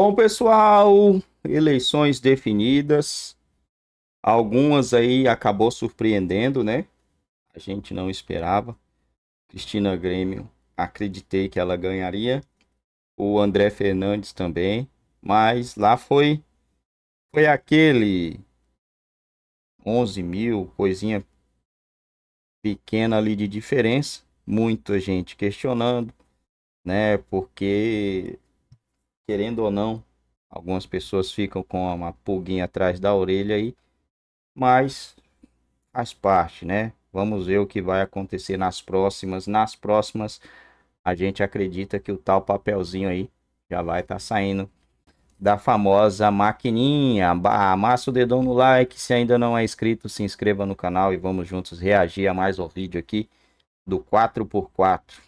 Bom, pessoal, eleições definidas. Algumas aí acabou surpreendendo, né? A gente não esperava. Cristina Grêmio, acreditei que ela ganharia. O André Fernandes também, mas lá foi foi aquele 11 mil, coisinha pequena ali de diferença. Muita gente questionando, né? Porque querendo ou não, algumas pessoas ficam com uma pulguinha atrás da orelha aí, mas faz parte, né? Vamos ver o que vai acontecer nas próximas. Nas próximas, a gente acredita que o tal papelzinho aí já vai estar tá saindo da famosa maquininha. Amassa o dedão no like. Se ainda não é inscrito, se inscreva no canal e vamos juntos reagir a mais um vídeo aqui do 4x4.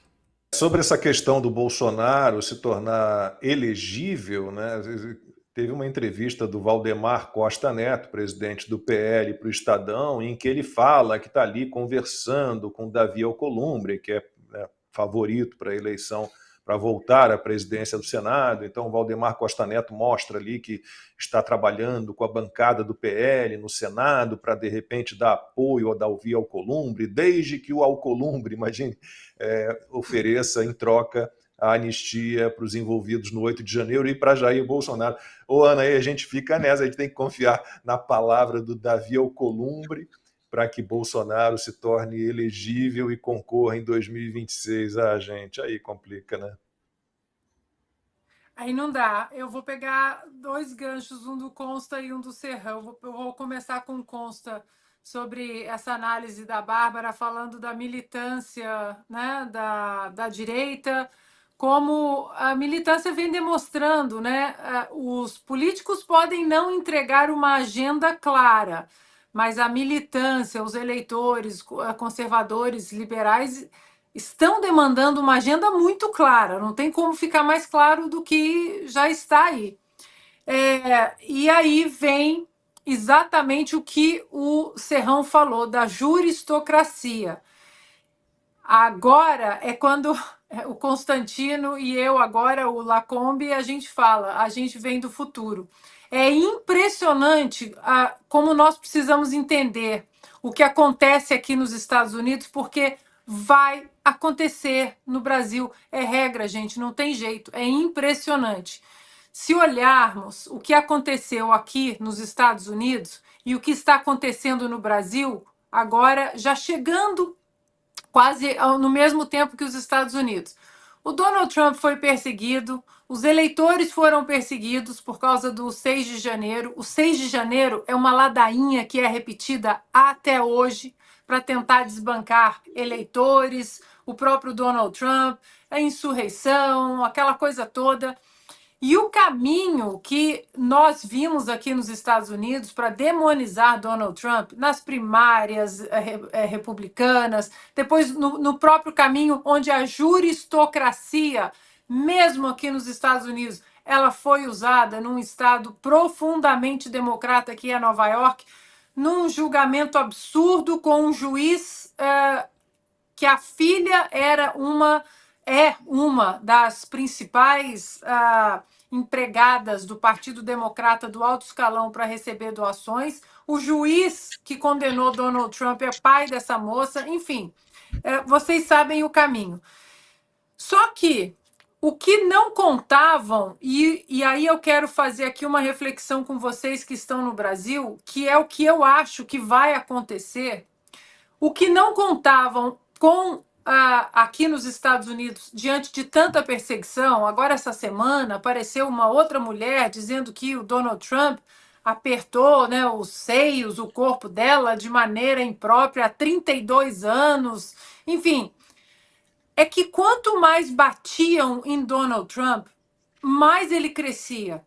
Sobre essa questão do Bolsonaro se tornar elegível, né? teve uma entrevista do Valdemar Costa Neto, presidente do PL, para o Estadão, em que ele fala que está ali conversando com Davi Alcolumbre, que é né, favorito para a eleição para voltar à presidência do Senado. Então, o Valdemar Costa Neto mostra ali que está trabalhando com a bancada do PL no Senado para, de repente, dar apoio ou dar ouvir ao Columbre, desde que o Alcolumbre, imagine, é, ofereça em troca a anistia para os envolvidos no 8 de janeiro e para Jair Bolsonaro. Ô, Ana, aí a gente fica nessa, a gente tem que confiar na palavra do Davi Alcolumbre para que Bolsonaro se torne elegível e concorra em 2026. Ah, gente, aí complica, né? Aí não dá. Eu vou pegar dois ganchos, um do Consta e um do Serrão. eu vou começar com o Consta sobre essa análise da Bárbara, falando da militância né, da, da direita, como a militância vem demonstrando, né? Eh, os políticos podem não entregar uma agenda clara mas a militância, os eleitores eh, conservadores, liberais estão demandando uma agenda muito clara, não tem como ficar mais claro do que já está aí. É, e aí vem exatamente o que o Serrão falou da juristocracia. Agora é quando é o Constantino e eu, agora o Lacombe, a gente fala, a gente vem do futuro. É impressionante a, ah, como nós precisamos entender o que acontece aqui nos Estados Unidos, porque vai acontecer no Brasil. É regra, gente, não tem jeito. É impressionante. Se olharmos o que aconteceu aqui nos Estados Unidos e o que está acontecendo no Brasil, agora já chegando quase no mesmo tempo que os Estados Unidos. O Donald Trump foi perseguido, os eleitores foram perseguidos por causa do 6 de janeiro. O 6 de janeiro é uma ladainha que é repetida até hoje para tentar desbancar eleitores, o próprio Donald Trump, a insurreição, aquela coisa toda. E o caminho que nós vimos aqui nos Estados Unidos para demonizar Donald Trump nas primárias eh, eh, republicanas, depois no, no próprio caminho onde a juristocracia, mesmo aqui nos Estados Unidos, ela foi usada num estado profundamente democrata que é Nova York, num julgamento absurdo com um juiz é, que a filha era uma é uma das principais ah, empregadas do Partido Democrata do alto escalão para receber doações. O juiz que condenou Donald Trump é pai dessa moça. Enfim, é, vocês sabem o caminho. Só que o que não contavam, e, e aí eu quero fazer aqui uma reflexão com vocês que estão no Brasil, que é o que eu acho que vai acontecer, o que não contavam com aqui nos Estados Unidos, diante de tanta perseguição, agora essa semana apareceu uma outra mulher dizendo que o Donald Trump apertou né, os seios, o corpo dela de maneira imprópria há 32 anos. Enfim, é que quanto mais batiam em Donald Trump, mais ele crescia.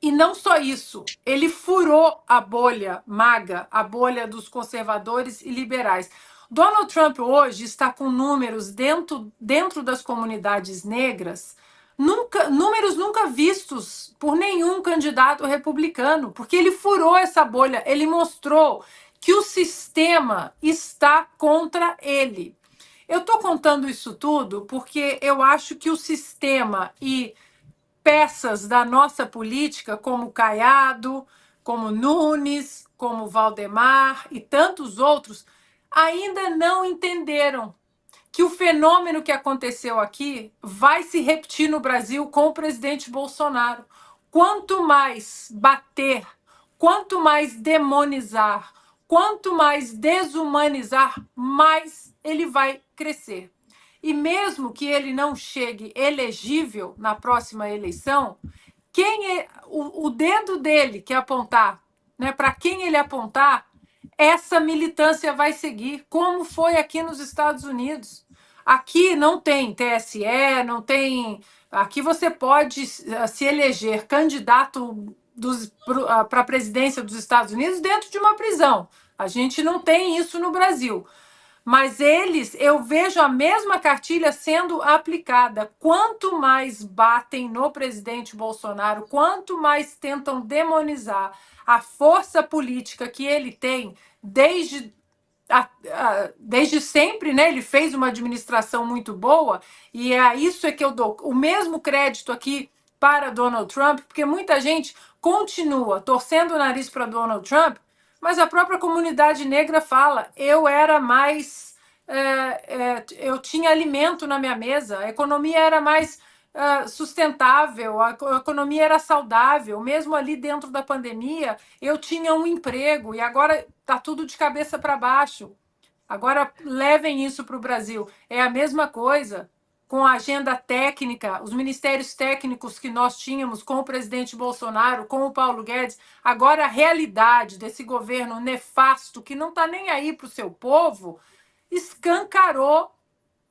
E não só isso, ele furou a bolha maga, a bolha dos conservadores e liberais. Donald Trump hoje está com números dentro, dentro das comunidades negras, nunca, números nunca vistos por nenhum candidato republicano, porque ele furou essa bolha, ele mostrou que o sistema está contra ele. Eu estou contando isso tudo porque eu acho que o sistema e peças da nossa política, como Caiado, como Nunes, como Valdemar e tantos outros, ainda não entenderam que o fenômeno que aconteceu aqui vai se repetir no Brasil com o presidente Bolsonaro. Quanto mais bater, quanto mais demonizar, quanto mais desumanizar, mais ele vai crescer. E mesmo que ele não chegue elegível na próxima eleição, quem é, o, o dedo dele que apontar, né, para quem ele apontar, essa militância vai seguir, como foi aqui nos Estados Unidos. Aqui não tem TSE, não tem. Aqui você pode eh, se eleger candidato para ah, a presidência dos Estados Unidos dentro de uma prisão. A gente não tem isso no Brasil. Mas eles, eu vejo a mesma cartilha sendo aplicada. Quanto mais batem no presidente Bolsonaro, quanto mais tentam demonizar, a força política que ele tem desde desde sempre, né? Ele fez uma administração muito boa e é isso é que eu dou o mesmo crédito aqui para Donald Trump, porque muita gente continua torcendo o nariz para Donald Trump, mas a própria comunidade negra fala: eu era mais, é, é, eu tinha alimento na minha mesa, a economia era mais ah, sustentável, a economia era saudável, mesmo ali dentro da pandemia, eu tinha um emprego e agora está tudo de cabeça para baixo. Agora levem isso para o Brasil. É a mesma coisa com a agenda técnica, os ministérios técnicos que nós tínhamos com o presidente Bolsonaro, com o Paulo Guedes, agora a realidade desse governo nefasto que não está nem aí para o seu povo escancarou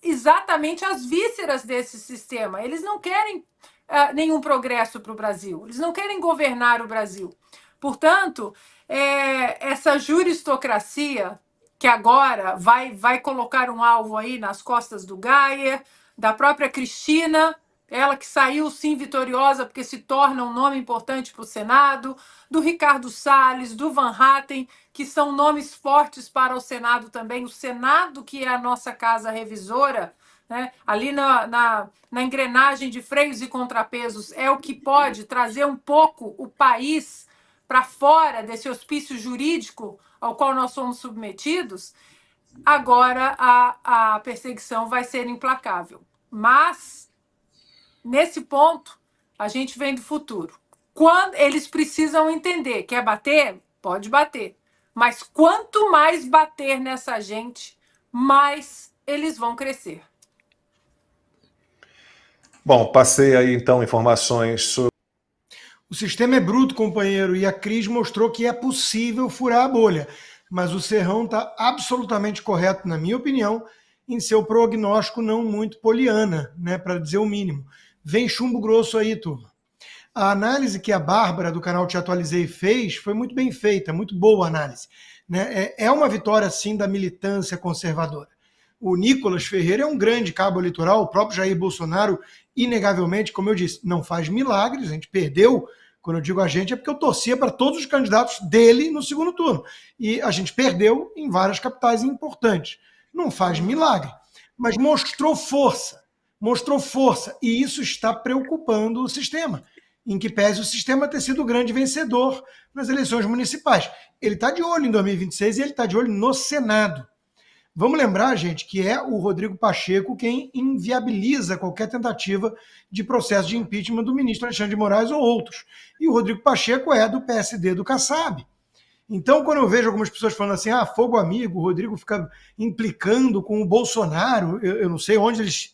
exatamente as vísceras desse sistema. Eles não querem uh, nenhum progresso para o Brasil, eles não querem governar o Brasil. Portanto, é, essa juristocracia que agora vai, vai colocar um alvo aí nas costas do Gaia, da própria Cristina, ela que saiu sim vitoriosa, porque se torna um nome importante para o Senado, do Ricardo Salles, do Van Hatten, que são nomes fortes para o Senado também. O Senado, que é a nossa casa revisora, né? ali na, na, na engrenagem de freios e contrapesos, é o que pode trazer um pouco o país para fora desse hospício jurídico ao qual nós somos submetidos. Agora a, a perseguição vai ser implacável. Mas nesse ponto, a gente vem do futuro. Quando eles precisam entender, quer bater? Pode bater. Mas quanto mais bater nessa gente, mais eles vão crescer. Bom, passei aí então informações sobre. O sistema é bruto, companheiro, e a Cris mostrou que é possível furar a bolha. Mas o Serrão está absolutamente correto, na minha opinião, em seu prognóstico não muito poliana, né, para dizer o mínimo. Vem chumbo grosso aí, turma. A análise que a Bárbara do canal Te Atualizei fez foi muito bem feita, muito boa análise. Né? É, é uma vitória, sim, da militância conservadora. O Nicolas Ferreira é um grande cabo eleitoral, o próprio Jair Bolsonaro, inegavelmente, como eu disse, não faz milagres, a gente perdeu. Quando eu digo a gente, é porque eu torcia para todos os candidatos dele no segundo turno. E a gente perdeu em várias capitais importantes. Não faz milagre, mas mostrou força mostrou força e isso está preocupando o sistema, em que pese o sistema ter sido o grande vencedor nas eleições municipais. Ele está de olho em 2026 e ele está de olho no Senado. Vamos lembrar, gente, que é o Rodrigo Pacheco quem inviabiliza qualquer tentativa de processo de impeachment do ministro Alexandre de Moraes ou outros. E o Rodrigo Pacheco é do PSD do Kassab. Então, quando eu vejo algumas pessoas falando assim, ah, fogo amigo, o Rodrigo fica implicando com o Bolsonaro, eu, eu não sei onde eles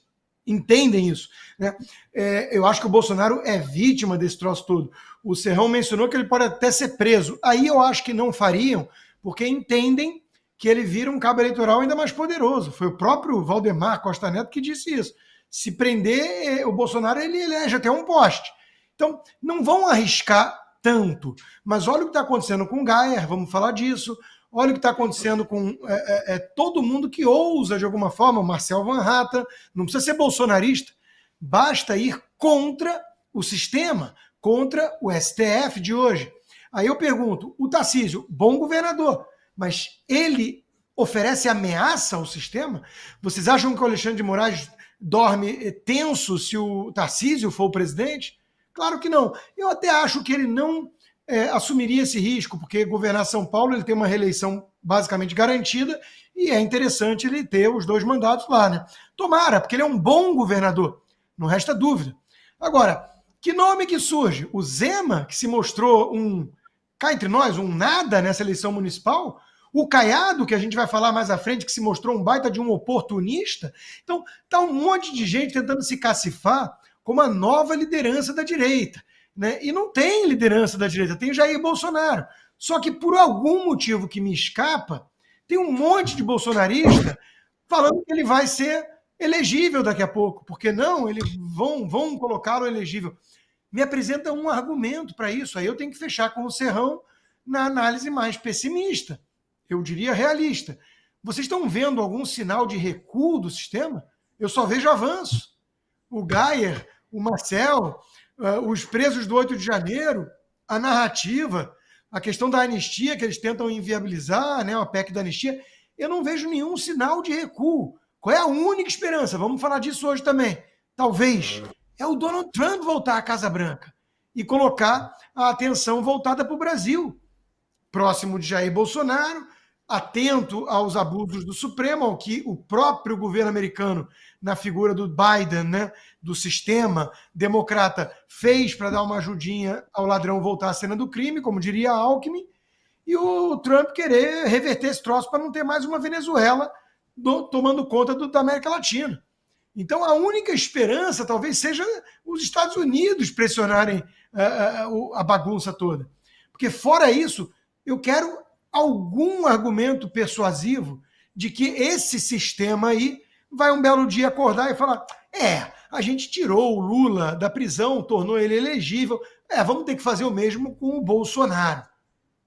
entendem isso. Né? É, eu acho que o Bolsonaro é vítima desse troço todo. O Serrão mencionou que ele pode até ser preso. Aí eu acho que não fariam, porque entendem que ele vira um cabo eleitoral ainda mais poderoso. Foi o próprio Valdemar Costa Neto que disse isso. Se prender é, o Bolsonaro, ele elege até um poste. Então, não vão arriscar tanto. Mas olha o que está acontecendo com o Gaia, vamos falar disso. Olha o que está acontecendo com é, é, é, todo mundo que ousa, de alguma forma, Marcel Van Hatta, não precisa ser bolsonarista, basta ir contra o sistema, contra o STF de hoje. Aí eu pergunto, o Tarcísio, bom governador, mas ele oferece ameaça ao sistema? Vocês acham que o Alexandre de Moraes dorme é, tenso se o Tarcísio for o presidente? Claro que não. Eu até acho que ele não é, assumiria esse risco, porque governar São Paulo ele tem uma reeleição basicamente garantida e é interessante ele ter os dois mandatos lá, né? Tomara, porque ele é um bom governador, não resta dúvida. Agora, que nome que surge? O Zema, que se mostrou um, cá entre nós, um nada nessa eleição municipal, o Caiado, que a gente vai falar mais à frente, que se mostrou um baita de um oportunista. Então, tá um monte de gente tentando se cacifar como a nova liderança da direita. Né? E não tem liderança da direita, tem Jair Bolsonaro. Só que por algum motivo que me escapa, tem um monte de bolsonarista falando que ele vai ser elegível daqui a pouco, porque não, eles vão, vão colocá-lo elegível. Me apresenta um argumento para isso, aí eu tenho que fechar com o Serrão na análise mais pessimista, eu diria realista. Vocês estão vendo algum sinal de recuo do sistema? Eu só vejo avanço. O Gayer, o Marcel, ah, os presos do 8 de janeiro, a narrativa, a questão da anistia que eles tentam inviabilizar, né, a PEC da anistia, eu não vejo nenhum sinal de recuo. Qual é a única esperança? Vamos falar disso hoje também. Talvez é o Donald Trump voltar à Casa Branca e colocar a atenção voltada para o Brasil, próximo de Jair Bolsonaro, atento aos abusos do Supremo, ao que o próprio governo americano, na figura do Biden, né, do sistema democrata, fez para dar uma ajudinha ao ladrão voltar à cena do crime, como diria Alckmin, e o Trump querer reverter esse troço para não ter mais uma Venezuela do, tomando conta do, da América Latina. Então, a única esperança talvez seja os Estados Unidos pressionarem uh, uh, a bagunça toda. Porque, fora isso, eu quero algum argumento persuasivo de que esse sistema aí vai um belo dia acordar e falar: é, a gente tirou o Lula da prisão, tornou ele elegível, é, vamos ter que fazer o mesmo com o Bolsonaro.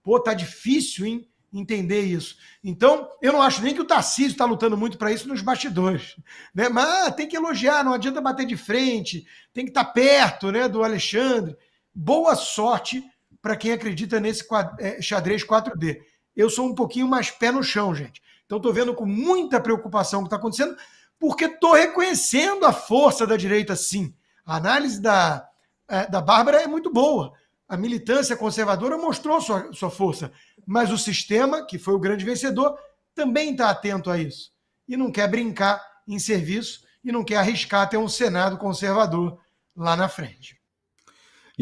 Pô, tá difícil, hein? Entender isso. Então, eu não acho nem que o Tarcísio está lutando muito para isso nos bastidores. Né? Mas tem que elogiar, não adianta bater de frente, tem que estar tá perto né, do Alexandre. Boa sorte para quem acredita nesse é, xadrez 4D. Eu sou um pouquinho mais pé no chão, gente. Então estou vendo com muita preocupação o que está acontecendo, porque estou reconhecendo a força da direita, sim. A análise da, é, da Bárbara é muito boa. A militância conservadora mostrou sua, sua força, mas o sistema, que foi o grande vencedor, também está atento a isso. E não quer brincar em serviço e não quer arriscar ter um Senado conservador lá na frente.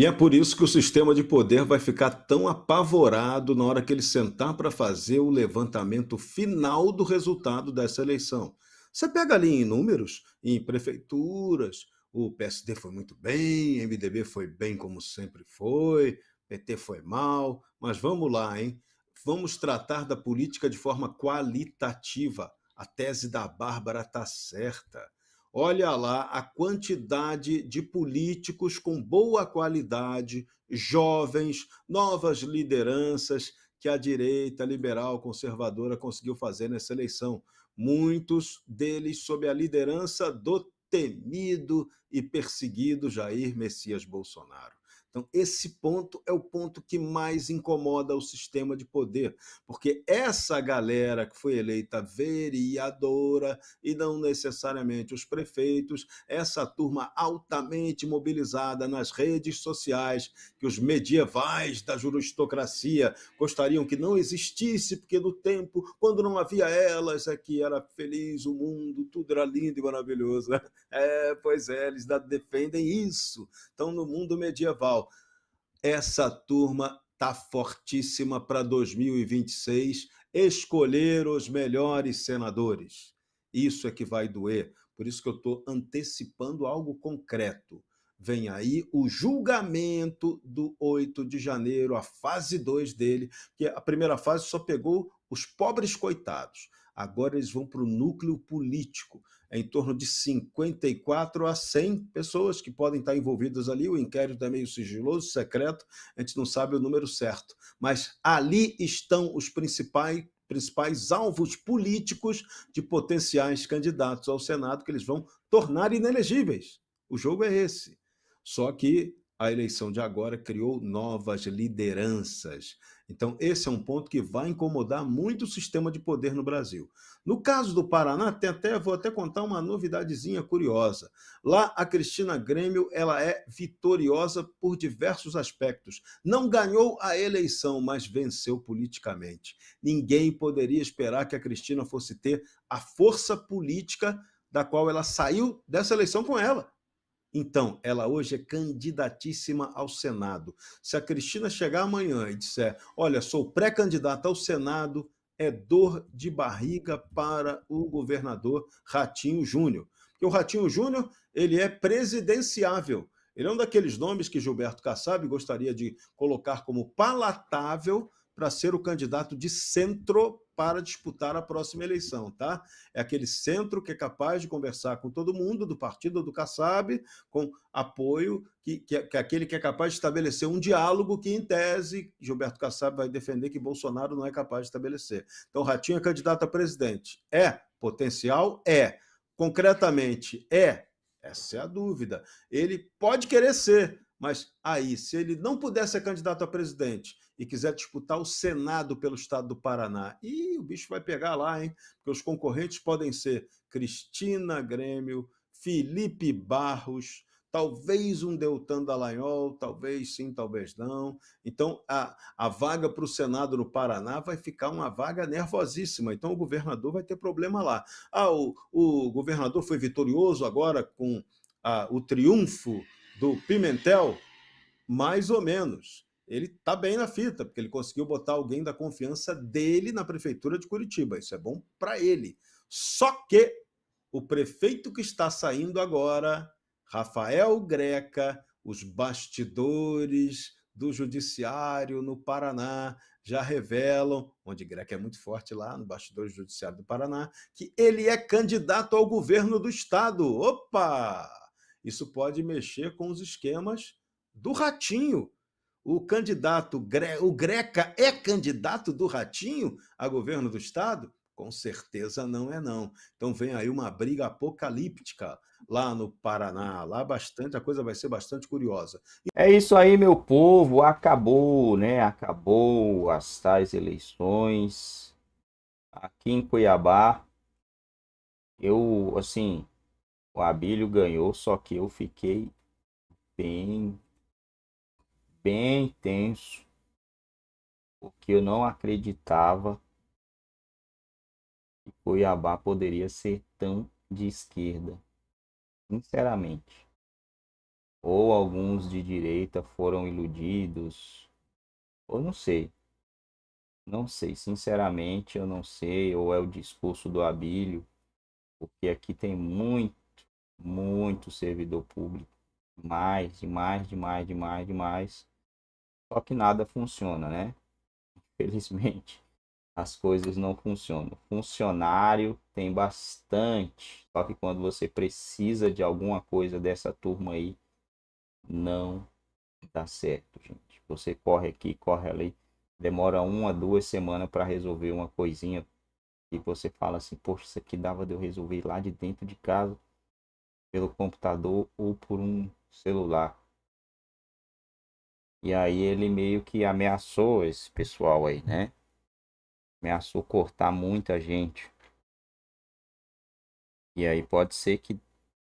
E é por isso que o sistema de poder vai ficar tão apavorado na hora que ele sentar para fazer o levantamento final do resultado dessa eleição. Você pega ali em números, em prefeituras, o PSD foi muito bem, MDB foi bem como sempre foi, PT foi mal, mas vamos lá, hein? Vamos tratar da política de forma qualitativa. A tese da Bárbara está certa. Olha lá a quantidade de políticos com boa qualidade, jovens, novas lideranças que a direita liberal conservadora conseguiu fazer nessa eleição. Muitos deles sob a liderança do temido e perseguido Jair Messias Bolsonaro. Então, esse ponto é o ponto que mais incomoda o sistema de poder, porque essa galera que foi eleita vereadora e não necessariamente os prefeitos, essa turma altamente mobilizada nas redes sociais, que os medievais da juristocracia gostariam que não existisse, porque no tempo, quando não havia elas, é que era feliz o mundo, tudo era lindo e maravilhoso. Né? É, pois é, eles defendem isso. Então, no mundo medieval, essa turma tá fortíssima para 2026 escolher os melhores senadores. Isso é que vai doer. Por isso que eu estou antecipando algo concreto. Vem aí o julgamento do 8 de janeiro, a fase 2 dele, que a primeira fase só pegou os pobres coitados. Agora eles vão para o núcleo político, é em torno de 54 a 100 pessoas que podem estar envolvidas ali. O inquérito é meio sigiloso, secreto, a gente não sabe o número certo. Mas ali estão os principais principais alvos políticos de potenciais candidatos ao Senado que eles vão tornar inelegíveis. O jogo é esse. Só que a eleição de agora criou novas lideranças então, esse é um ponto que vai incomodar muito o sistema de poder no Brasil. No caso do Paraná, tem até, vou até contar uma novidadezinha curiosa. Lá, a Cristina Grêmio ela é vitoriosa por diversos aspectos. Não ganhou a eleição, mas venceu politicamente. Ninguém poderia esperar que a Cristina fosse ter a força política da qual ela saiu dessa eleição com ela. Então, ela hoje é candidatíssima ao Senado. Se a Cristina chegar amanhã e disser, olha, sou pré-candidata ao Senado, é dor de barriga para o governador Ratinho Júnior. Porque o Ratinho Júnior, ele é presidenciável. Ele é um daqueles nomes que Gilberto Kassab gostaria de colocar como palatável para ser o candidato de centro para disputar a próxima eleição, tá? É aquele centro que é capaz de conversar com todo mundo, do partido do Kassab, com apoio, que, que, que é aquele que é capaz de estabelecer um diálogo que, em tese, Gilberto Kassab vai defender que Bolsonaro não é capaz de estabelecer. Então, Ratinho é candidato a presidente. É potencial? É. Concretamente, é? Essa é a dúvida. Ele pode querer ser, mas aí, se ele não puder ser candidato a presidente e quiser disputar o Senado pelo estado do Paraná, e o bicho vai pegar lá, hein? Porque os concorrentes podem ser Cristina Grêmio, Felipe Barros, talvez um Deltan Dallagnol, talvez sim, talvez não. Então, a, a vaga para o Senado no Paraná vai ficar uma vaga nervosíssima. Então, o governador vai ter problema lá. Ah, o, o governador foi vitorioso agora com ah, o triunfo do Pimentel? Mais ou menos. Ele está bem na fita, porque ele conseguiu botar alguém da confiança dele na prefeitura de Curitiba. Isso é bom para ele. Só que o prefeito que está saindo agora, Rafael Greca, os bastidores do judiciário no Paraná já revelam, onde Greca é muito forte lá, no bastidor do judiciário do Paraná, que ele é candidato ao governo do estado. Opa! Isso pode mexer com os esquemas do Ratinho. O candidato, o Greca é candidato do Ratinho a governo do Estado? Com certeza não é não. Então vem aí uma briga apocalíptica lá no Paraná, lá bastante, a coisa vai ser bastante curiosa. É isso aí, meu povo, acabou, né? Acabou as tais eleições aqui em Cuiabá. Eu, assim, o Abílio ganhou, só que eu fiquei bem, bem tenso, porque eu não acreditava que Cuiabá poderia ser tão de esquerda, sinceramente. Ou alguns de direita foram iludidos, ou não sei. Não sei, sinceramente eu não sei, ou é o discurso do Abílio, porque aqui tem muito muito servidor público. Mais, demais, demais, demais, demais. Só que nada funciona, né? Infelizmente, as coisas não funcionam. Funcionário tem bastante. Só que quando você precisa de alguma coisa dessa turma aí, não dá certo, gente. Você corre aqui, corre ali. Demora uma, duas semanas para resolver uma coisinha. E você fala assim, poxa, isso aqui dava de eu resolver lá de dentro de casa pelo computador ou por um celular. E aí ele meio que ameaçou esse pessoal aí, né? Ameaçou cortar muita gente. E aí pode ser que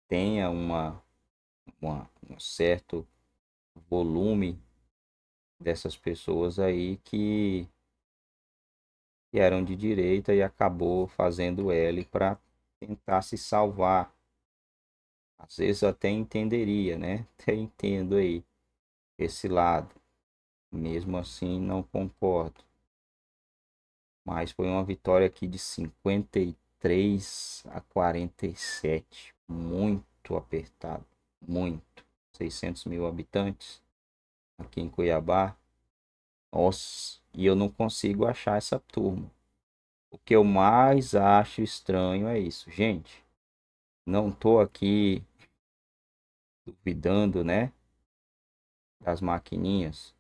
tenha uma, uma um certo volume dessas pessoas aí que, que eram de direita e acabou fazendo L para tentar se salvar às vezes eu até entenderia, né? Até entendo aí esse lado. Mesmo assim, não concordo. Mas foi uma vitória aqui de 53 a 47. Muito apertado. Muito. 600 mil habitantes aqui em Cuiabá. Nossa, e eu não consigo achar essa turma. O que eu mais acho estranho é isso, gente. Não tô aqui duvidando, né? Das maquininhas.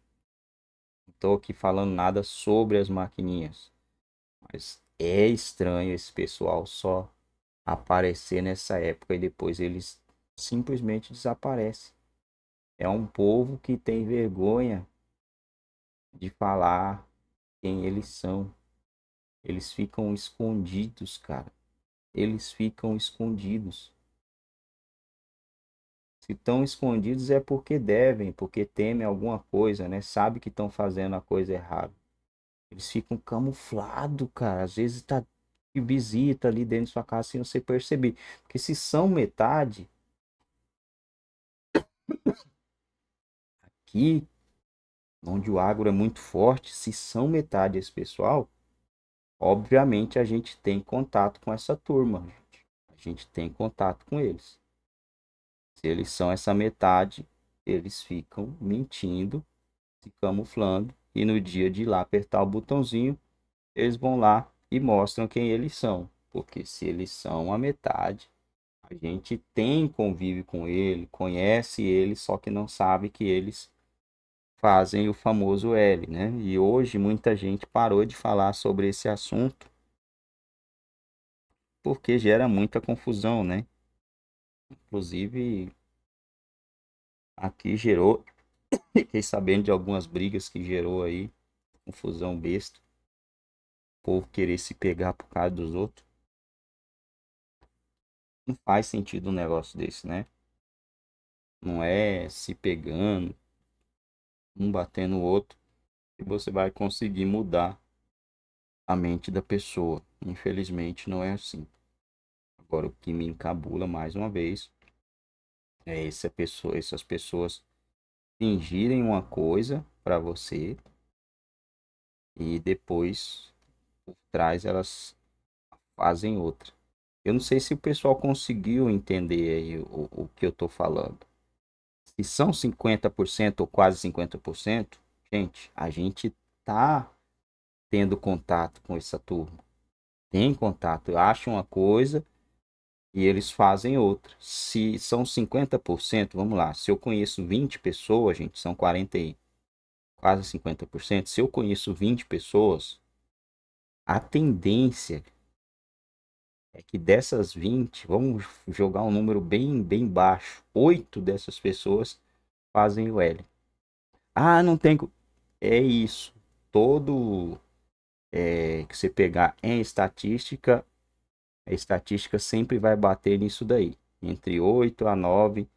Não tô aqui falando nada sobre as maquininhas. Mas é estranho esse pessoal só aparecer nessa época e depois eles simplesmente desaparecem. É um povo que tem vergonha de falar quem eles são. Eles ficam escondidos, cara. Eles ficam escondidos. Se estão escondidos é porque devem, porque temem alguma coisa, né? Sabe que estão fazendo a coisa errada. Eles ficam camuflados, cara. Às vezes tá de visita ali dentro de sua casa sem você perceber. Porque se são metade. Aqui, onde o agro é muito forte, se são metade esse pessoal, obviamente a gente tem contato com essa turma. Gente. A gente tem contato com eles eles são essa metade, eles ficam mentindo, se camuflando, e no dia de ir lá apertar o botãozinho, eles vão lá e mostram quem eles são. Porque se eles são a metade, a gente tem convive com ele, conhece ele, só que não sabe que eles fazem o famoso L, né? E hoje muita gente parou de falar sobre esse assunto porque gera muita confusão, né? Inclusive aqui gerou. Fiquei sabendo de algumas brigas que gerou aí. Confusão besta. O povo querer se pegar por causa dos outros. Não faz sentido um negócio desse, né? Não é se pegando, um batendo o outro, que você vai conseguir mudar a mente da pessoa. Infelizmente não é assim. Agora o que me encabula mais uma vez é essa pessoa, essas pessoas fingirem uma coisa para você e depois por trás elas fazem outra. Eu não sei se o pessoal conseguiu entender o, o que eu estou falando. Se são 50% ou quase 50%, gente, a gente tá tendo contato com essa turma. Tem contato, acha uma coisa, e eles fazem outra. Se são 50%, vamos lá, se eu conheço 20 pessoas, gente, são 40 e quase 50%, se eu conheço 20 pessoas, a tendência é que dessas 20, vamos jogar um número bem bem baixo, 8 dessas pessoas fazem o L. Ah, não tem é isso. Todo é, que você pegar em estatística a estatística sempre vai bater nisso daí. Entre 8 a 9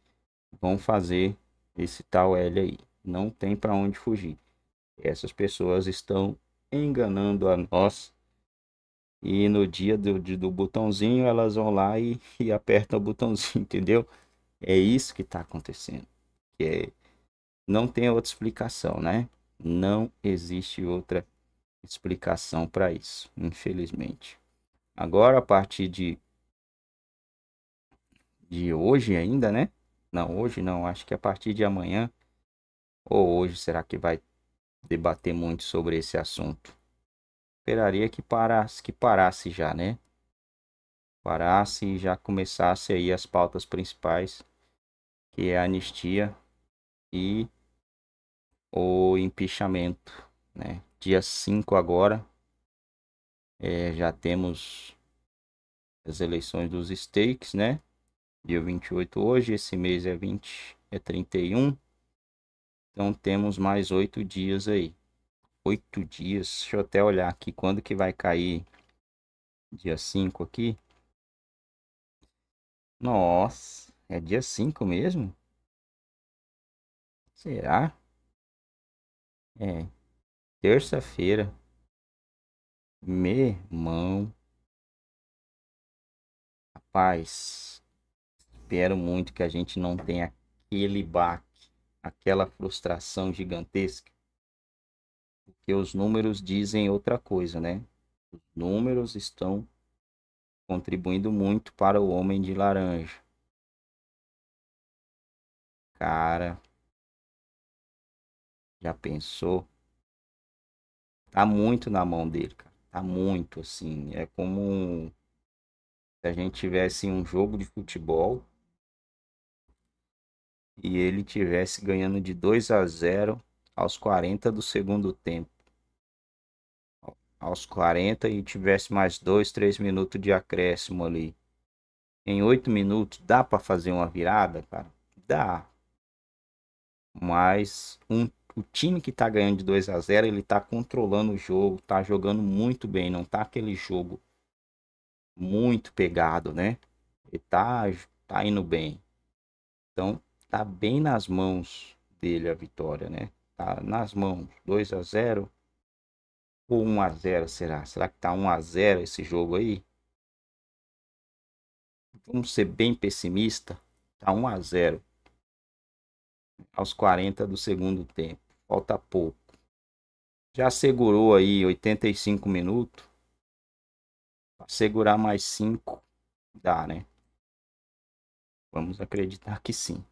vão fazer esse tal L aí. Não tem para onde fugir. Essas pessoas estão enganando a nós. E no dia do, do botãozinho, elas vão lá e, e apertam o botãozinho, entendeu? É isso que está acontecendo. É, não tem outra explicação, né? Não existe outra explicação para isso, infelizmente. Agora, a partir de, de hoje ainda, né? Não, hoje não. Acho que a partir de amanhã ou hoje será que vai debater muito sobre esse assunto. Esperaria que parasse, que parasse já, né? Parasse e já começasse aí as pautas principais, que é a anistia e o impeachment, né? Dia 5 agora, é, já temos as eleições dos stakes, né? Dia 28 hoje, esse mês é 20, é 31. Então temos mais oito dias aí. Oito dias. Deixa eu até olhar aqui quando que vai cair dia 5 aqui. Nossa, é dia 5 mesmo? Será? É. Terça-feira. Meu irmão. Rapaz, espero muito que a gente não tenha aquele baque, aquela frustração gigantesca. Porque os números dizem outra coisa, né? Os números estão contribuindo muito para o homem de laranja. Cara, já pensou? Tá muito na mão dele, cara tá muito assim. É como se a gente tivesse um jogo de futebol e ele tivesse ganhando de 2 a 0 aos 40 do segundo tempo. Aos 40 e tivesse mais 2, 3 minutos de acréscimo ali. Em 8 minutos dá para fazer uma virada, cara? Dá. Mas um o time que está ganhando de 2 a 0 ele está controlando o jogo, está jogando muito bem, não está aquele jogo muito pegado, né? Ele tá, tá indo bem. Então, tá bem nas mãos dele a vitória, né? Tá nas mãos. 2 a 0 ou 1 a 0 será? Será que tá 1 a 0 esse jogo aí? Vamos ser bem pessimista. Tá 1 a 0 aos 40 do segundo tempo. Falta pouco. Já segurou aí 85 minutos. Para segurar mais 5, dá, né? Vamos acreditar que sim.